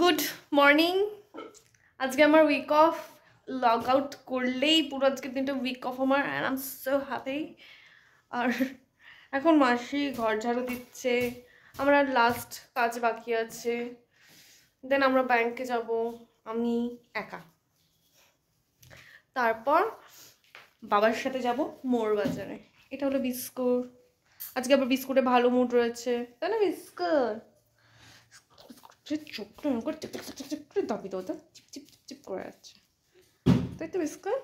Good morning আজকে আমার week of log out করলেই পুরো আজকের দিনটা উইক অফ আমার অ্যান্ড হাতেই সো হ্যাপি আর এখন মাসি ঘর ঝাড়ু দিচ্ছে আমার আর লাস্ট কাজ বাকি আছে দেন আমরা ব্যাংকে যাব আমি একা তারপর বাবার সাথে যাব মোর বাজারে এটা হলো বিস্কুট আজকে আবার বিস্কুটে ভালো মুড রয়েছে তাই না বিস্কুট সে চোখটা এরকম করে চিপচিপ চিপচিপ চিপ করে দাবি দাও চিপ চিপ করে যাচ্ছে তাই তো বিস্কুট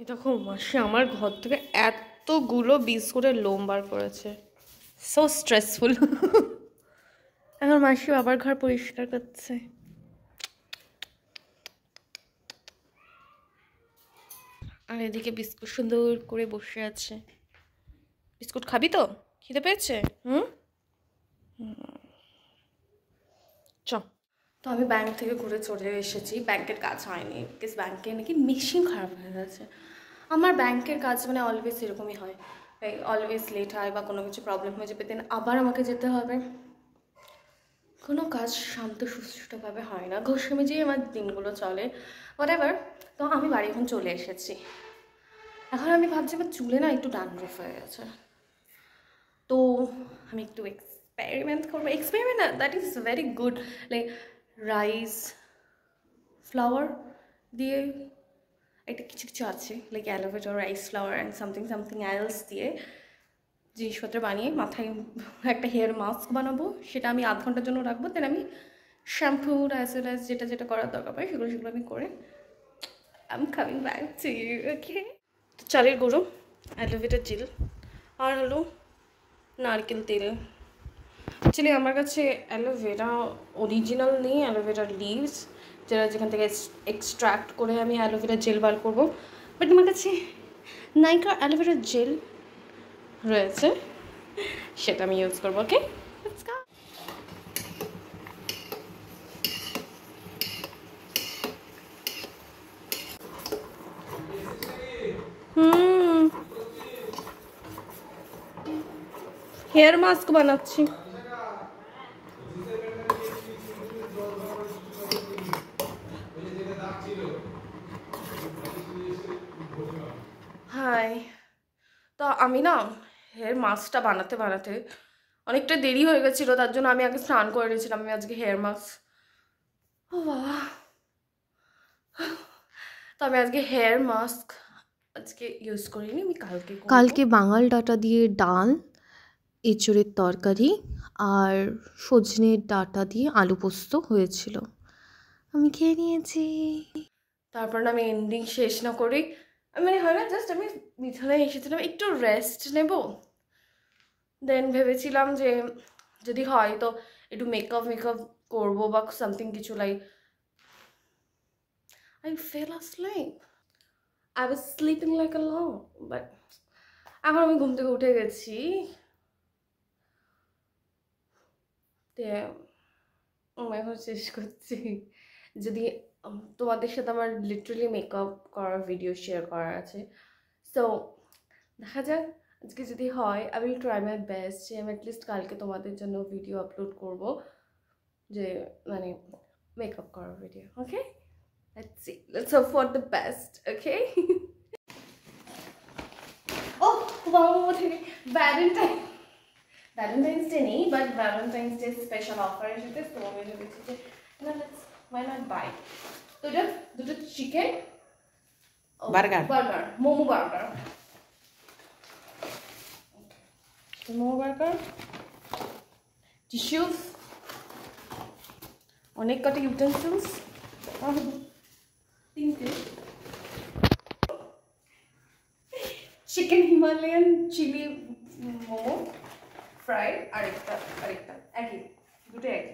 এ দেখো মাসে আমার ঘর থেকে এত এতগুলো বিস্কুটের লোম বার করেছে সো স্ট্রেসফুল এখন মাসি বাবার ঘর পরিষ্কার করছে আর এদিকে বিস্কুট সুন্দর করে বসে আছে বিস্কুট খাবি তো খেতে পেয়েছে হুম চ তো আমি ব্যাংক থেকে ঘুরে চলে এসেছি ব্যাংকের কাজ হয়নি ব্যাংকে নাকি মেশিন খারাপ হয়ে গেছে আমার ব্যাংকের কাজ মানে অলওয়েজ এরকমই হয় অলওয়েজ লেট হয় বা কোনো কিছু প্রবলেম হয়ে যাবে দেন আবার আমাকে যেতে হবে কোনো কাজ শান্ত সুস্থভাবে হয় না যেয়ে আমার দিনগুলো চলে হোয়াট তো আমি বাড়ি এখন চলে এসেছি এখন আমি ভাবছি আমার চুলে না একটু রুফ হয়ে গেছে তো আমি একটু এক্সপেরিমেন্ট করবো experiment that is very good like rice flour দিয়ে একটা কিছু কিছু আছে like aloe vera rice flour and something something else দিয়ে জিনিসপত্র বানিয়ে মাথায় একটা হেয়ার মাস্ক বানাবো সেটা আমি আধ ঘন্টার জন্য রাখবো দেন আমি শ্যাম্পু অ্যাজ ওয়েল অ্যাজ যেটা যেটা করার দরকার পড়ে সেগুলো সেগুলো আমি করে am coming back to you okay তো চালের গুঁড়ো অ্যালোভেরা জেল আর হলো নারকেল তেল অ্যাকচুয়ালি আমার কাছে অ্যালোভেরা অরিজিনাল নেই অ্যালোভেরা লিভস যেটা যেখান থেকে এক্সট্রাক্ট করে আমি অ্যালোভেরা জেল বার করবো বাট আমার কাছে নাইকার অ্যালোভেরা জেল রয়েছে সেটা আমি ইউজ করবো ওকে হেয়ার মাস্ক বানাচ্ছি আমি না হেয়ার মাস্কটা বানাতে বানাতে অনেকটা দেরি হয়ে গেছিলো তার জন্য আমি আগে স্নান করে নিয়েছিলাম আমি আজকে হেয়ার মাস্ক ও বাবা তো আমি আজকে হেয়ার মাস্ক আজকে ইউজ করিনি আমি কালকে কালকে বাঙাল ডাটা দিয়ে ডাল এঁচড়ের তরকারি আর সজনের ডাটা দিয়ে আলু পোস্ত হয়েছিল আমি খেয়ে নিয়েছি তারপর আমি এন্ডিং শেষ না করি মানে হয় না জাস্ট আমি বিছানায় এসেছিলাম একটু রেস্ট নেব দেন ভেবেছিলাম যে যদি হয় তো একটু মেকআপ মেকআপ করবো বা সামথিং কিছু like I fell as like was sleeping like a log, but এখন আমি ঘুম থেকে উঠে গেছি এখন oh শেষ করছি যদি তোমাদের সাথে আমার লিটারেলি মেকআপ করার ভিডিও শেয়ার করার আছে সো দেখা যাক আজকে যদি হয় I will try my best যে আমি অ্যাটলিস্ট কালকে তোমাদের জন্য ভিডিও আপলোড করব যে মানে মেকআপ করার video okay let's see let's hope for the best okay oh wow valentine valentine's নেই but Valentine's day special offer এসেছে তো আমি ভেবেছি যে না why not buy তো এটা দুটো chicken burger burger momo burger momo burger tissues অনেক কটি ইউটেন্সিলস তিনটে chicken Himalayan chilli momo fry আরেকটা আরেকটা একই দুটো একই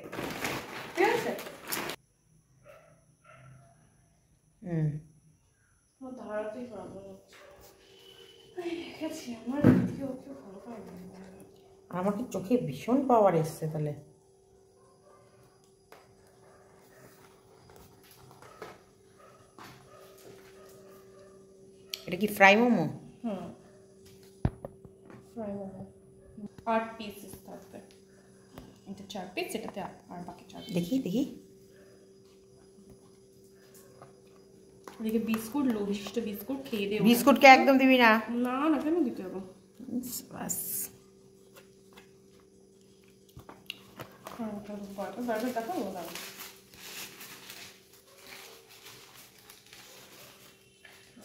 ঠিক আছে হুম ধারাতেই আমার আমাকে চোখে ভীষণ পাওয়ার এসছে তাহলে এটা কি ফ্রাই মোমো ফ্রাই আট পিস থাকবে এটা চার পিস এটাতে আর বাকি চার দেখি দেখি দেখি বিস্কুট লোহিষ্ট বিস্কুট খেয়ে দেবো বিস্কুটকে একদম দিবি না না না কেন দিতে যাবো বাস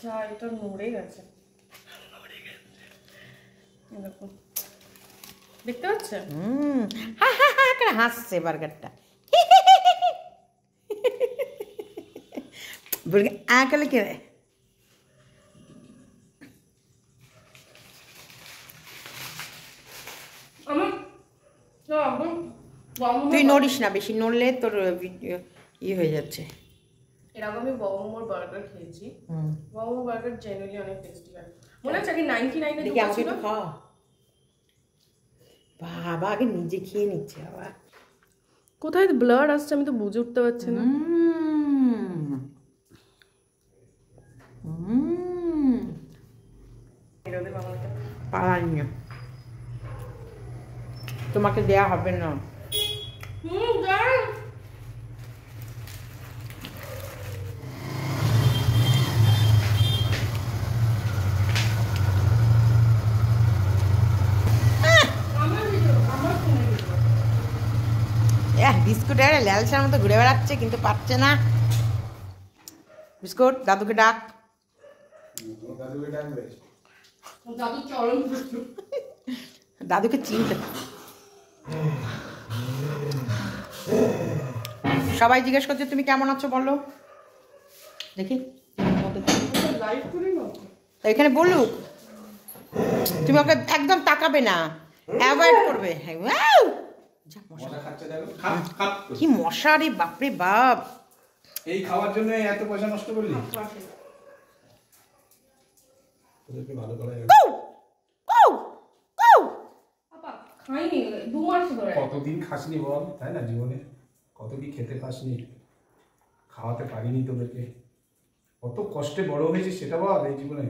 যা এটা নড়ে গেছে দেখতে পাচ্ছেন হুম হা হা হা করে হাসছে বার্গারটা ಹುಡುಗಿ ಆ ಕಲಿಕಿವೆ তুই নড়িস না বেশি নড়লে তোর ই হয়ে যাচ্ছে বার্গার খেয়েছি বঙ্গমোর বার্গার জেনারেলি অনেক টেস্টি মনে হচ্ছে আগে নাইনটি নাইনে দেখি আমাকে আগে নিজে খেয়ে নিচ্ছে বাবা কোথায় ব্লার আসছে আমি তো বুঝে উঠতে পারছি না পালাইনি তোমাকে দেয়া হবে না বিস্কুটের লালসার মতো ঘুরে বেড়াচ্ছে কিন্তু পাচ্ছে না বিস্কুট দাদুকে ডাক দাদু চরণ দাদুকে চিনতে সবাই জিজ্ঞেস করছে তুমি কেমন আছো বলো দেখি এখানে বলুক তুমি ওকে একদম তাকাবে না অ্যাভয়েড করবে হ্যাঁ, কি মশা রে বাপরে বাপ এই খাওয়ার জন্য এত পয়সা নষ্ট করলি ভালো করা যাবে দু মাস কতদিন খাসনি বল তাই না জীবনে খেতে পাসনি খাওয়াতে পারিনি তোদেরকে কত কষ্টে বড় হয়েছে সেটা এই জীবনে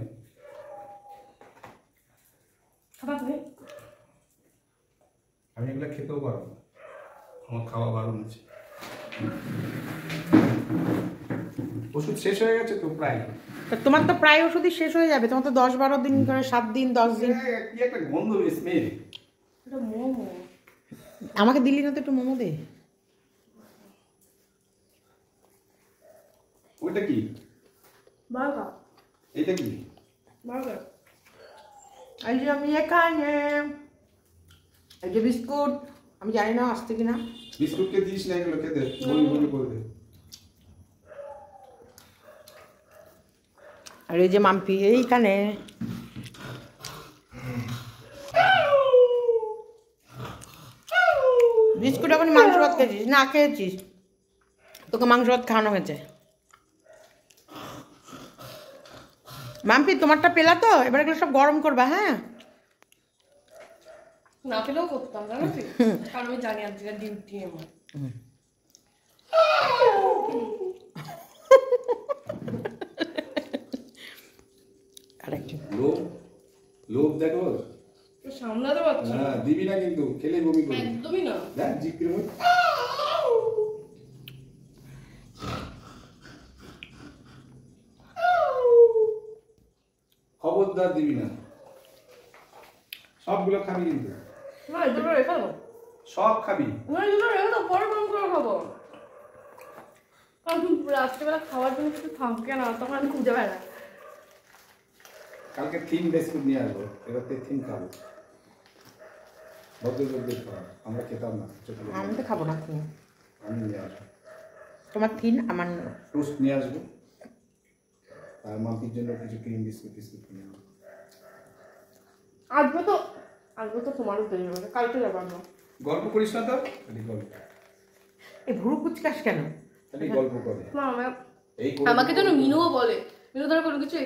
আমি এগুলো খেতেও পারবো আমার খাওয়া বারণ আছে ওষুধ শেষ হয়ে গেছে তো প্রায় তোমার তো প্রায় ওষুধই শেষ হয়ে যাবে তোমার তো দশ বারো দিন করে সাত দিন দশ দিন মোমো আমাকে দিল্লি না তো একটু মোমো দে ওইটা কি বার্গার এটা কি বার্গার এই যে আমি এখানে এই যে বিস্কুট আমি জানি না আসছে কিনা বিস্কুটকে দিস না এগুলো খেতে বলি বলি করে দে আর এই যে মাম্পি এইখানে বিস্কুট এখন মাংস ভাত খেয়েছিস না খেয়েছিস তোকে মাংস ভাত খাওয়ানো হয়েছে মাম্পি তোমারটা পেলা তো এবার এগুলো সব গরম করবা হ্যাঁ না পেলেও করতাম জানো কারণ আমি জানি আজকে ডিউটি আমার আরেকজন লোভ লোভ দেখো সামলাতে পারছো না হ্যাঁ, দিবি না কিন্তু খেলে বমি করবি একদমই না দেখ জিকির মধ্যে খবরদার দিবি না সবগুলো খাবি কিন্তু না এগুলো রেখে দাও সব খাবি না এগুলো রেখে দাও পরে গরম করে খাবো কারণ রাত্রিবেলা খাওয়ার জন্য কিছু থামকে না তখন আমি খুঁজে বেড়াই কালকে থিম বিস্কুট নিয়ে আসবো এবারে থিম খাবো ভদ্রলোকদের আমরা খেতাম না আমি তো খাবো না আমি নিয়ে আসবো তোমার থিম আমার টোস্ট নিয়ে আসবো আর জন্য কিছু ক্রিম বিস্কুট বিস্কুট আসবো আসবো তো আসবো তো তোমারও তৈরি হবে কালকে যাবো আমরা গল্প করিস না তো খালি গল্প এই ভুরু কুচকাস কেন খালি গল্প করে আমাকে যেন মিনুও বলে কিন্তু ধরো কোনো কিছু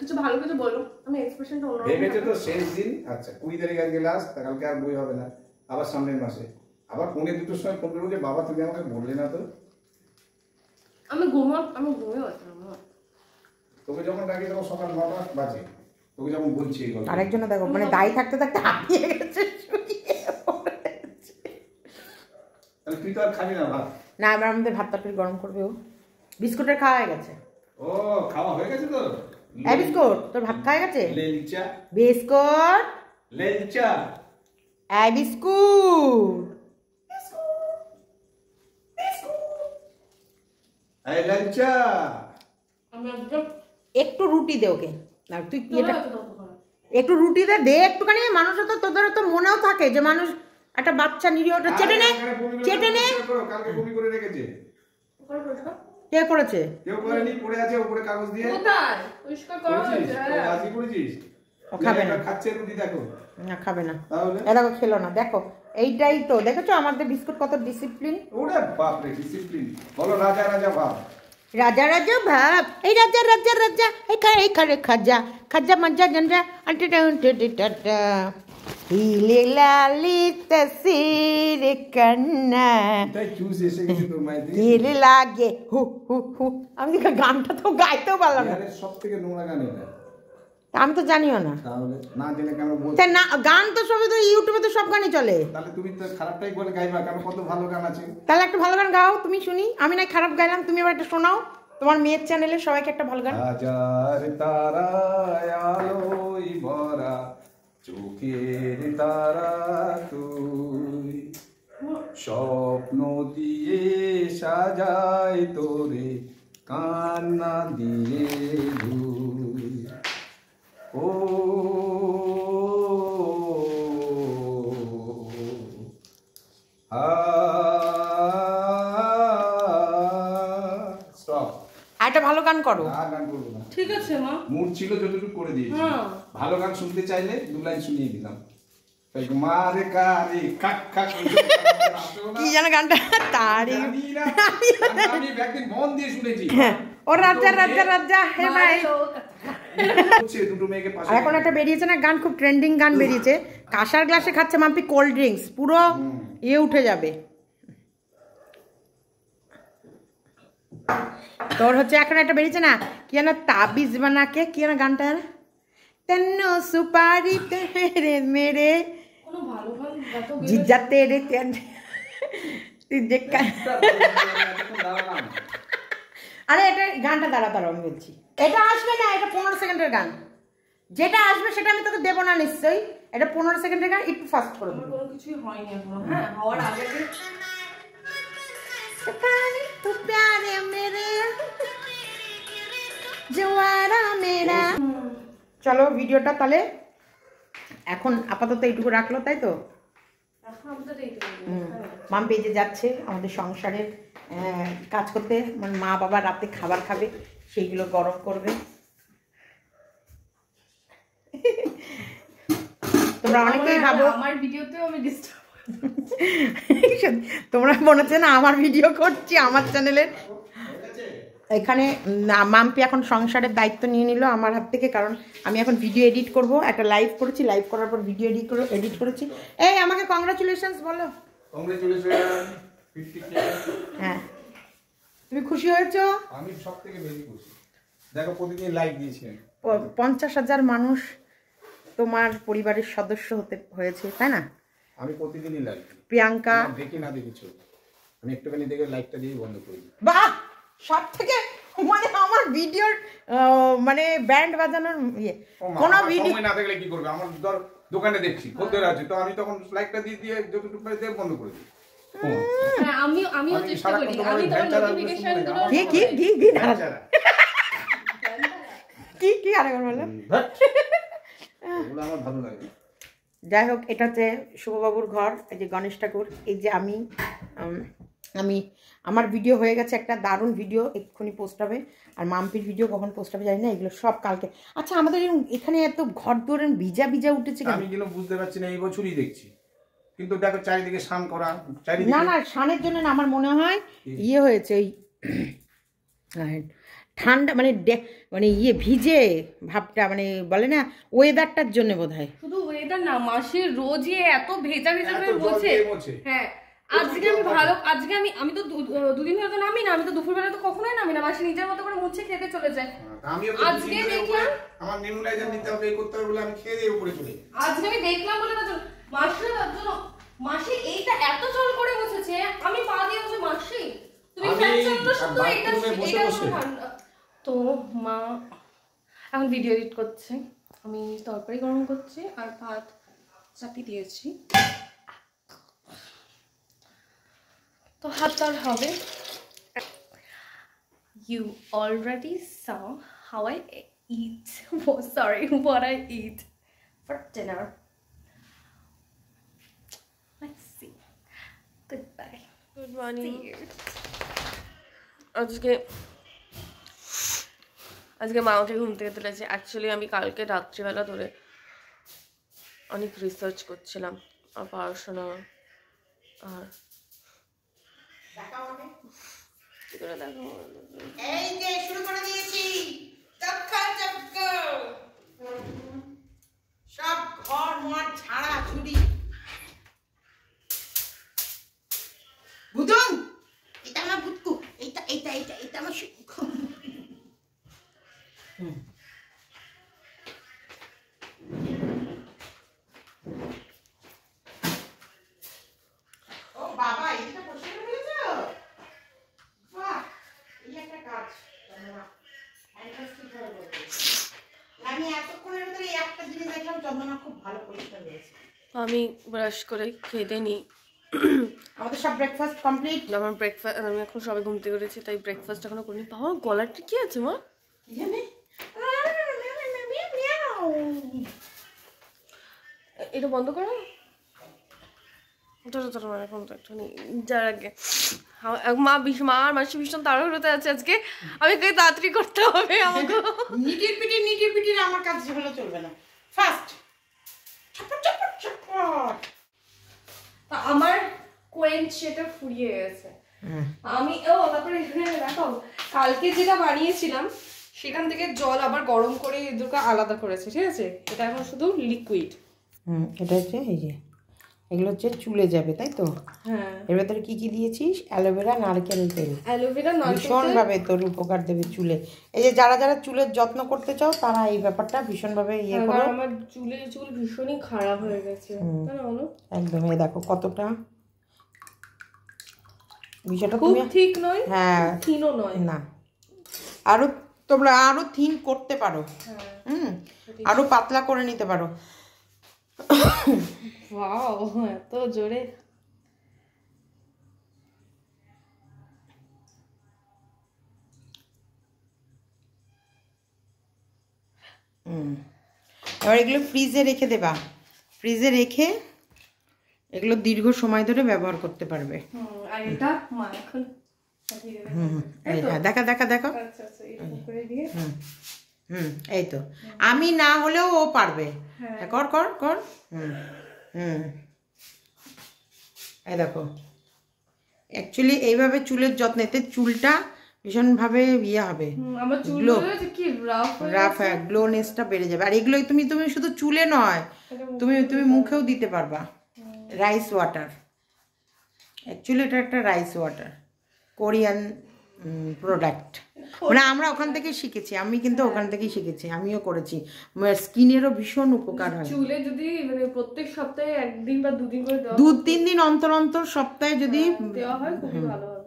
কিছু ভালো কিছু বলো আমি এক্সপ্রেশনটা অন্য ভেবেছে তো শেষ দিন আচ্ছা কুড়ি তারিখ আজকে লাস্ট কালকে আর বই হবে না আবার সামনের মাসে আবার পৌনে দুটোর সময় ফোন করবো যে বাবা তুমি আমাকে বললে না তো আমি ঘুম আমি ঘুমিয়ে আছি তোকে যখন ডাকি তখন সকাল নটা বাজে তোকে যখন বলছি এই কথা আরেকজন দেখো মানে দায়ী থাকতে থাকতে হাঁপিয়ে গেছে তাহলে তুই তো আর খাবি না ভাত না এবার আমাদের ভাত তরকারি গরম করবে ও বিস্কুটের খাওয়া হয়ে গেছে ও খাওয়া হয়ে গেছে তোর ভাত খাওয়া গেছে লেলচা বিস্কুট লেলচা অ্যাবিস্কুট আরে একটু রুটি দে ওকে আর তুই কি এটা একটু রুটি দে দে একটুখানি মানুষের তো তোদের তো মনেও থাকে যে মানুষ একটা বাচ্চা নিরীহ ওটা চেটে নে চেটে নে কালকে করে রেখেছে কে করেছে কেউ করেনি পড়ে আছে উপরে কাগজ দিয়ে কোথায় পরিষ্কার হ্যাঁ। না খাচ্ছে রুটি দেখো না খাবে না তাহলে দেখো খেলো না দেখো এইটাই তো দেখেছো আমাদের বিস্কুট কত ডিসিপ্লিন ওরে বাপ রে ডিসিপ্লিন বলো রাজা রাজা ভাব রাজা রাজা ভাব এই রাজা রাজা রাজা এই খা এই খা খাজা খাজা মজা জঞ্জা আন্টি টা ಸೀರೆ ಕಣ್ಣ আমি গানটা তো গাইতেও পারলাম না নোংরা গান এটা আমি তো জানিও না তাহলে না গান তো সবই তো ইউটিউবে তো সব গানই চলে তাহলে তুমি তো খারাপটাই বলে গাইবা কারণ কত ভালো গান আছে তাহলে একটা ভালো গান গাও তুমি শুনি আমি না খারাপ গাইলাম তুমি আবার একটা শোনাও তোমার মেয়ের চ্যানেলে সবাইকে একটা ভালো গান হাজার তারা আলোই ভরা চোখের তারা তুই স্বপ্ন দিয়ে সাজায় তোরে কান্না দিয়ে ধুই ও একটা ভালো গান করো ঠিক আছে মা মুড ছিল যতটুকু করে দিয়েছি হ্যাঁ। ভালো গান শুনতে চাইলে দু লাইন শুনিয়ে দিলাম এখন একটা বেরিয়েছে না গান খুব ট্রেন্ডিং গান বেরিয়েছে কাঁসার গ্লাসে খাচ্ছে মাম্পি কোল্ড ড্রিঙ্কস পুরো ইয়ে উঠে যাবে তোর হচ্ছে এখন একটা বেরিয়েছে না কি যেন তাবিজ বানাকে কি যেন গানটা তন্নু সুপারি তেরে মেরে জিজা তেরে আরে এটা গানটা দাঁড়া দাঁড়াও আমি বলছি এটা আসবে না এটা পনেরো সেকেন্ডের গান যেটা আসবে সেটা আমি তোকে দেবো না নিশ্চয়ই এটা পনেরো সেকেন্ডের গান একটু ফাস্ট করে দেবো কিছুই হয়নি এখনো হ্যাঁ, হ্যাঁ হওয়ার আগে তো প্যারে মেরে জোয়ারা মেরা চলো ভিডিওটা তাহলে এখন আপাতত এইটুকু রাখলো তাই তো মাম পেজে যাচ্ছে আমাদের সংসারের কাজ করতে মানে মা বাবা রাতে খাবার খাবে সেইগুলো গরম করবে তোমরা অনেকেই ভাবো আমার ভিডিওতেও আমি ডিস্টার্ব তোমরা মনে হচ্ছে না আমার ভিডিও করছি আমার চ্যানেলের এখানে মাম্পি এখন সংসারের দায়িত্ব নিয়ে নিল আমার হাত থেকে কারণ আমি এখন ভিডিও এডিট করব একটা লাইভ করেছি লাইভ করার পর ভিডিও এডিট করে এডিট করেছি এই আমাকে কংগ্রাচুলেশনস বলো হ্যাঁ তুমি খুশি হয়েছো আমি সবথেকে বেশি খুশি দেখো প্রতিদিন লাইভ দিয়েছি পঞ্চাশ হাজার মানুষ তোমার পরিবারের সদস্য হতে হয়েছে তাই না আমি প্রতিদিনই লাইভ প্রিয়াঙ্কা দেখি না দেখি আমি একটুখানি দেখে লাইভটা দিয়ে বন্ধ করি বাহ সব থেকে মানে আমার ভিডিওর মানে ব্যান্ড বাজানোর ইয়ে কোন ভিডিও না থাকলে কি করবে আমার ধর দোকানে দেখছি খদ্দের হ্যাঁ। আছে তো আমি তখন লাইকটা দিয়ে দিয়ে যতটুকু পারি দেব বন্ধ করে দিই হ্যাঁ, আমি আমিও চেষ্টা করি আমি তো নোটিফিকেশন গুলো কি কি কি কি কি কি আর বলবো এগুলো আমার ভালো লাগে যাই হোক এটাতে শুভবাবুর ঘর এই যে গণেশ ঠাকুর এই যে আমি আমি আমার ভিডিও হয়ে গেছে একটা দারুণ ভিডিও এক্ষুনি পোস্ট হবে আর মাম্পির ভিডিও কখন পোস্ট হবে জানি না এগুলো সব কালকে আচ্ছা আমাদের এখানে এত ঘর ধরেন ভিজা ভিজা উঠেছে আমি কিন্তু বুঝতে পারছি না এই বছরই দেখছি কিন্তু দেখো চারিদিকে শান করা চারিদিকে না না শানের জন্য না আমার মনে হয় ইয়ে হয়েছে ওই ঠান্ডা মানে মানে ইয়ে ভিজে ভাবটা মানে বলে না ওয়েদারটার জন্য বোধ হয় শুধু ওয়েদার না মাসের রোজই এত ভেজা ভেজা হয়ে বসে হ্যাঁ আজকে আমি ভালো আজকে আমি আমি তো দুদিন ধরে তো নামি না আমি তো দুপুরবেলা তো কখনোই নামি না মাসি নিজের মতো করে মুছে খেতে চলে যায় আজকে দেখলাম আমার নিমুলাইজার নিতে হবে এই করতে হবে বলে আমি খেয়ে দিয়ে উপরে চলে আজকে আমি দেখলাম বলে না মাসি না জন্য মাসি এইটা এত চল করে বসেছে আমি পা দিয়ে বসে মাসি তুমি তো মা এখন ভিডিও এডিট করছে আমি তরকারি গরম করছি আর ভাত চাপি দিয়েছি তো হাত তার হবে you already some how I eat sorry war I eat for dinner good bye good morning আজকে আজকে মা উঠে ঘুম থেকে তুলেছে অ্যাকচুয়ালি আমি কালকে রাত্রিবেলা ধরে অনেক রিসার্চ করছিলাম আর পড়াশোনা আর শুরু করে দিয়েছি চক্কা সব ঘর মার ছাড়া ছুরি আমি ব্রাশ করে খেতে নিই আমাদের সব ব্রেকফাস্ট কমপ্লিট আমার ব্রেকফাস্ট আমি এখন সবাই ঘুম থেকে উঠেছি তাই ব্রেকফাস্ট এখনো করিনি বাবা গলাটা কি আছে মা এটা বন্ধ করো ধরো ধরো মানে তো যার আগে মা বিশ মা আর মাসি ভীষণ তাড়াহুড়োতে আছে আজকে আমি তাড়াতাড়ি করতে হবে আমাকে নিটির পিটির নিটির পিটির আমার কাজ হলে চলবে না ফার্স্ট ফুরিয়ে গেছে হ্যাঁ। আমি ও তারপরে দেখো কালকে যেটা বানিয়েছিলাম সেখান থেকে জল আবার গরম করে দুটো আলাদা করেছে ঠিক আছে এটা এখন শুধু লিকুইড হুম এটা হচ্ছে এই যে এগুলো হচ্ছে চুলে যাবে তাই তো হ্যাঁ এর কি কি দিয়েছিস অ্যালোভেরা নারকেল তেল অ্যালোভেরা নারকেল ভীষণভাবে তোর উপকার দেবে চুলে এই যে যারা যারা চুলের যত্ন করতে চাও তারা এই ব্যাপারটা ভীষণভাবে ইয়ে হ্যাঁ, করো আমার চুলে চুল ভীষণই খারাপ হয়ে গেছে একদম দেখো কতটা বিষয়টা তুমি ঠিক নয় হ্যাঁ থিনও নয় না তোমরা থিন করতে পারো হ্যাঁ। হুম পাতলা করে নিতে পারো ওয়াও এত জোরে এবার এগুলো ফ্রিজে রেখে দেবা ফ্রিজে রেখে এগুলো দীর্ঘ সময় ধরে ব্যবহার করতে পারবে হ্যাঁ, দেখা দেখা দেখো আচ্ছা, আচ্ছা, হুম এই তো আমি না হলেও ও পারবে হ্যাঁ। হ্যাঁ, কর কর কর হুম হুম এই দেখো অ্যাকচুয়ালি এইভাবে চুলের যত্নেতে চুলটা ভীষণভাবে ইয়ে হবে রাফ হ্যাঁ গ্লোনেসটা বেড়ে যাবে আর এগুলোই তুমি তুমি শুধু চুলে নয় তুমি তুমি মুখেও দিতে পারবা রাইস ওয়াটার অ্যাকচুয়ালি এটা একটা রাইস ওয়াটার কোরিয়ান প্রোডাক্ট মানে আমরা ওখান থেকে শিখেছি আমি কিন্তু হ্যাঁ। ওখান থেকেই শিখেছি আমিও করেছি মানে স্কিনেরও ভীষণ উপকার হয় চুলে যদি মানে প্রত্যেক সপ্তাহে একদিন বা দুদিন করে দু তিন দিন অন্তর অন্তর সপ্তাহে যদি হ্যাঁ, দেওয়া হয় খুবই ভালো হবে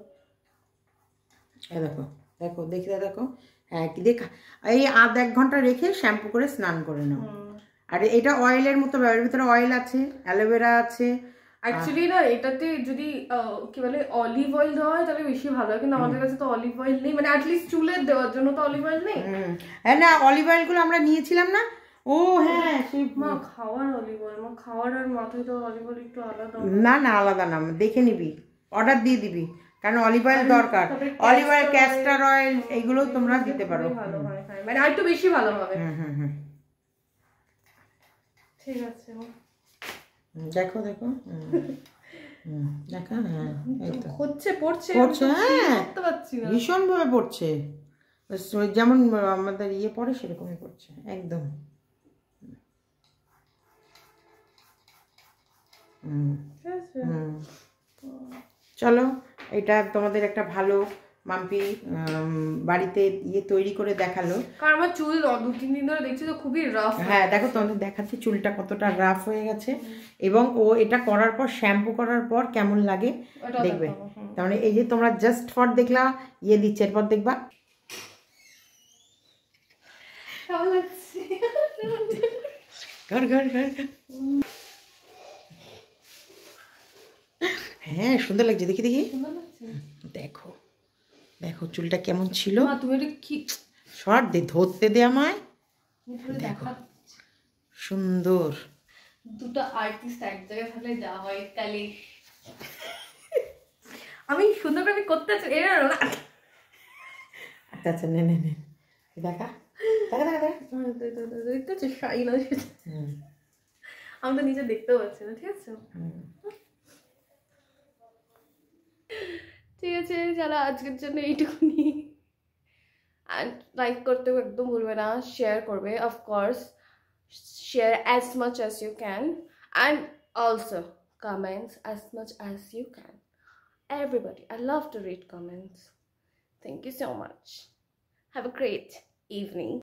দেখো দেখো দেখি দেখো হ্যাঁ কি দেখা এই আধ এক ঘন্টা রেখে শ্যাম্পু করে স্নান করে নাও আর এটা অয়েলের মতো এর ভিতরে অয়েল আছে অ্যালোভেরা আছে অ্যাকচুয়ালি না এটাতে যদি কি বলে অলিভ অয়েল দেওয়া হয় তাহলে বেশি ভালো হয় কিন্তু আমাদের কাছে তো অলিভ অয়েল নেই মানে অ্যাটলিস্ট চুলের দেওয়ার জন্য তো অলিভ অয়েল নেই হ্যাঁ না অলিভ অয়েলগুলো আমরা নিয়েছিলাম না ও হ্যাঁ মা খাওয়ার অলিভ অয়েল মা খাওয়ার আর মাথায় তো অলিভ অয়েল একটু আলাদা না না আলাদা না দেখে নিবি অর্ডার দিয়ে দিবি কারণ অলিভ অয়েল দরকার অলিভ অয়েল ক্যাস্টার অয়েল এইগুলো তোমরা দিতে পারো ভালো হ্যাঁ, মানে আর একটু বেশি ভালো হবে হুম হুম ঠিক আছে দেখো দেখো দেখা হ্যাঁ হচ্ছে পড়ছে পড়ছে হ্যাঁ ভীষণভাবে পড়ছে যেমন আমাদের ইয়ে পড়ে সেরকমই পড়ছে একদম চলো এটা তোমাদের একটা ভালো মাম্পি বাড়িতে ইয়ে তৈরি করে দেখালো কারণ আমার চুল দু তিন দিন ধরে দেখছি তো খুবই রাফ হ্যাঁ দেখো তোমাদের দেখাচ্ছি চুলটা কতটা রাফ হয়ে গেছে এবং ও এটা করার পর শ্যাম্পু করার পর কেমন লাগে দেখবে তার মানে এই যে তোমরা জাস্ট ফর দেখলা ইয়ে দিচ্ছে এরপর দেখবা হ্যাঁ সুন্দর লাগছে দেখি দেখি দেখো দেখো চুলটা কেমন ছিল তুমি এটা কি শর্ট দে ধরতে দে আমায় দেখো সুন্দর দুটো আর্টিস্ট এক জায়গায় থাকলে যা হয় তাহলে আমি সুন্দর করে করতে এর না আচ্ছা আচ্ছা নে নে নে দেখা দেখা দেখা শাই না আমি তো নিজে দেখতেও পাচ্ছি না ঠিক আছে ঠিক আছে যারা আজকের জন্য এইটুকুনি অ্যান্ড লাইক করতেও একদম ভুলবে না শেয়ার করবে of course share as much as you can and also comments as much as you can everybody i love to read comments thank you so much have a great evening